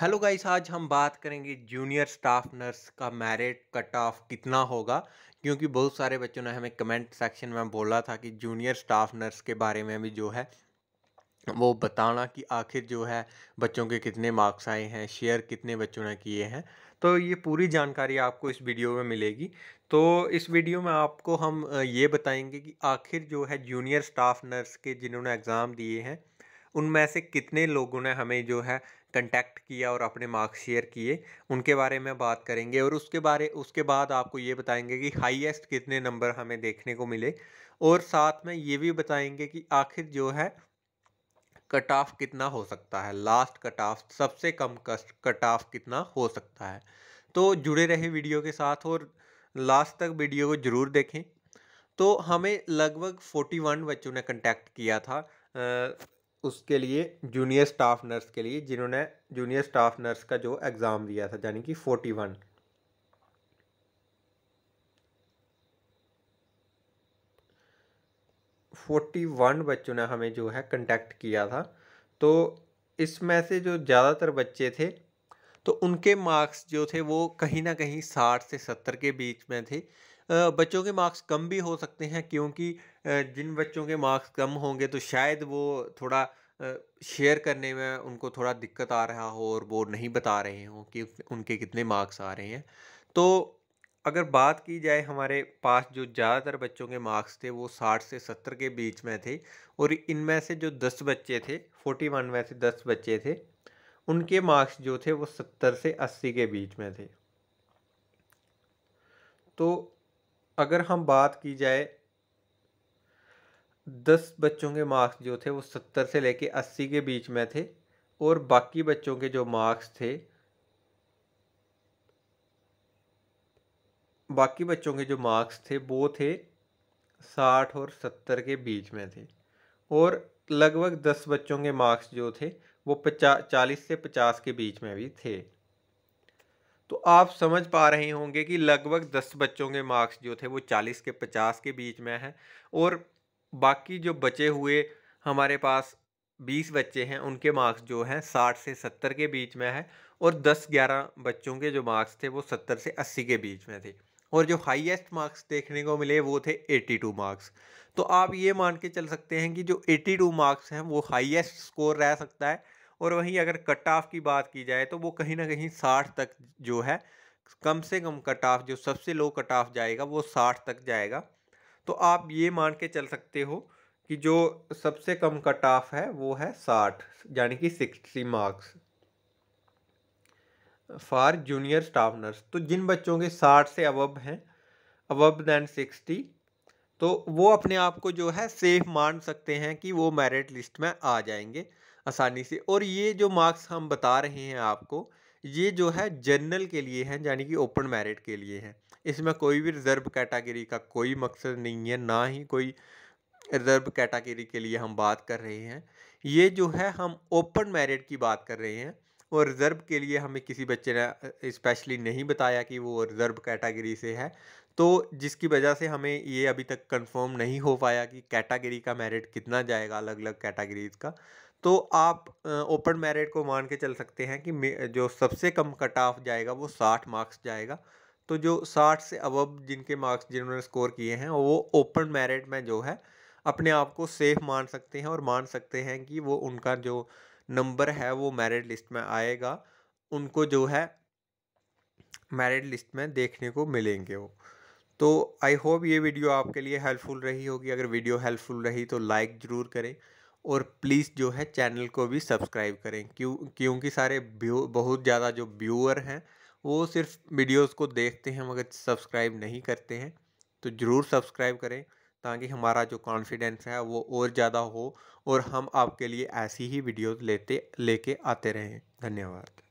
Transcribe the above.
hello guys आज हम बात करेंगे जूनियर स्टाफ नर्स का मैरिट कट ऑफ कितना होगा क्योंकि बहुत सारे बच्चों ने हमें कमेंट सेक्शन में बोला था कि जूनियर स्टाफ नर्स के बारे में भी जो है वो बताना कि आखिर जो है बच्चों के कितने मार्क्स आए हैं शेयर कितने बच्चों ने किए हैं तो ये पूरी जानकारी आपको इस वीडियो में मिलेगी तो इस वीडियो में आपको हम ये बताएंगे कि आखिर जो है जूनियर स्टाफ नर्स के जिन्होंने एग्ज़ाम दिए हैं उनमें से कितने लोगों ने हमें जो है कंटैक्ट किया और अपने मार्क्स शेयर किए उनके बारे में बात करेंगे और उसके बारे उसके बाद आपको ये बताएंगे कि हाईएस्ट कितने नंबर हमें देखने को मिले और साथ में ये भी बताएंगे कि आखिर जो है कट ऑफ कितना हो सकता है लास्ट कट ऑफ सबसे कम कट ऑफ कितना हो सकता है तो जुड़े रहे वीडियो के साथ और लास्ट तक वीडियो को ज़रूर देखें तो हमें लगभग 41 बच्चों ने कंटैक्ट किया था उसके लिए जूनियर स्टाफ नर्स के लिए जिन्होंने जूनियर स्टाफ नर्स का जो एग्ज़ाम दिया था यानी कि फोर्टी वन फोर्टी वन बच्चों ने हमें जो है कंटेक्ट किया था तो इसमें से जो ज़्यादातर बच्चे थे तो उनके मार्क्स जो थे वो कहीं ना कहीं साठ से सत्तर के बीच में थे बच्चों के मार्क्स कम भी हो सकते हैं क्योंकि जिन बच्चों के मार्क्स कम होंगे तो शायद वो थोड़ा शेयर करने में उनको थोड़ा दिक्कत आ रहा हो और वो नहीं बता रहे हों कि उनके कितने मार्क्स आ रहे हैं तो अगर बात की जाए हमारे पास जो ज़्यादातर बच्चों के मार्क्स थे वो साठ से सत्तर के बीच में थे और इनमें से जो दस बच्चे थे फोर्टी वन में से दस बच्चे थे उनके मार्क्स जो थे वो सत्तर से अस्सी के बीच में थे तो अगर हम बात की जाए दस बच्चों के मार्क्स जो थे वो सत्तर से लेके अस्सी के बीच में थे और बाकी बच्चों के जो मार्क्स थे बाकी बच्चों के जो मार्क्स थे वो थे साठ और सत्तर के बीच में थे और लगभग दस बच्चों के मार्क्स जो थे वो पचास चालीस से पचास के बीच में भी थे तो आप समझ पा रहे होंगे कि लगभग दस बच्चों के मार्क्स जो थे वो चालीस के पचास के बीच में हैं और बाकी जो बचे हुए हमारे पास बीस बच्चे हैं उनके मार्क्स जो हैं साठ से सत्तर के बीच में है और दस ग्यारह बच्चों के जो मार्क्स थे वो सत्तर से अस्सी के बीच में थे और जो हाईएस्ट मार्क्स देखने को मिले वो थे 82 मार्क्स तो आप ये मान के चल सकते हैं कि जो 82 मार्क्स हैं वो हाईएस्ट स्कोर रह सकता है और वहीं अगर कट ऑफ की बात की जाए तो वो कहीं ना कहीं साठ तक जो है कम से कम कट ऑफ जो सबसे लो कट ऑफ जाएगा वो साठ तक जाएगा तो आप ये मान के चल सकते हो कि जो सबसे कम कट ऑफ है वो है साठ यानी कि sixty marks for junior staff nurse तो जिन बच्चों के साठ से अवब हैं अवब दैन सिक्सटी तो वो अपने आप को जो है सेफ मान सकते हैं कि वो मेरिट लिस्ट में आ जाएंगे आसानी से और ये जो मार्क्स हम बता रहे हैं आपको ये जो है जनरल के लिए हैं यानी कि ओपन मैरिट के लिए हैं इसमें कोई भी रिज़र्व कैटेगरी का कोई मकसद नहीं है ना ही कोई रिज़र्व कैटेगरी के लिए हम बात कर रहे हैं ये जो है हम ओपन मैरिट की बात कर रहे हैं और रिज़र्व के लिए हमें किसी बच्चे ने इस्पेशली नहीं बताया कि वो रिज़र्व कैटागरी से है तो जिसकी वजह से हमें ये अभी तक कंफर्म नहीं हो पाया कि कैटागरी का मेरिट कितना जाएगा अलग अलग कैटागरीज़ का तो आप ओपन मेरिट को मान के चल सकते हैं कि जो सबसे कम कट ऑफ जाएगा वो साठ मार्क्स जाएगा तो जो साठ से अब जिनके मार्क्स जिन्होंने स्कोर किए हैं वो ओपन मेरिट में जो है अपने आप को सेफ मान सकते हैं और मान सकते हैं कि वो उनका जो नंबर है वो मेरिट लिस्ट में आएगा उनको जो है मेरिट लिस्ट में देखने को मिलेंगे वो तो आई होप ये वीडियो आपके लिए हेल्पफुल रही होगी अगर वीडियो हेल्पफुल रही तो लाइक ज़रूर करें और प्लीज़ जो है चैनल को भी सब्सक्राइब करें क्यों क्योंकि सारे व्यू बहुत ज़्यादा जो व्यूअर हैं वो सिर्फ वीडियोस को देखते हैं मगर सब्सक्राइब नहीं करते हैं तो ज़रूर सब्सक्राइब करें ताकि हमारा जो कॉन्फिडेंस है वो और ज़्यादा हो और हम आपके लिए ऐसी ही वीडियोस लेते लेके आते रहें धन्यवाद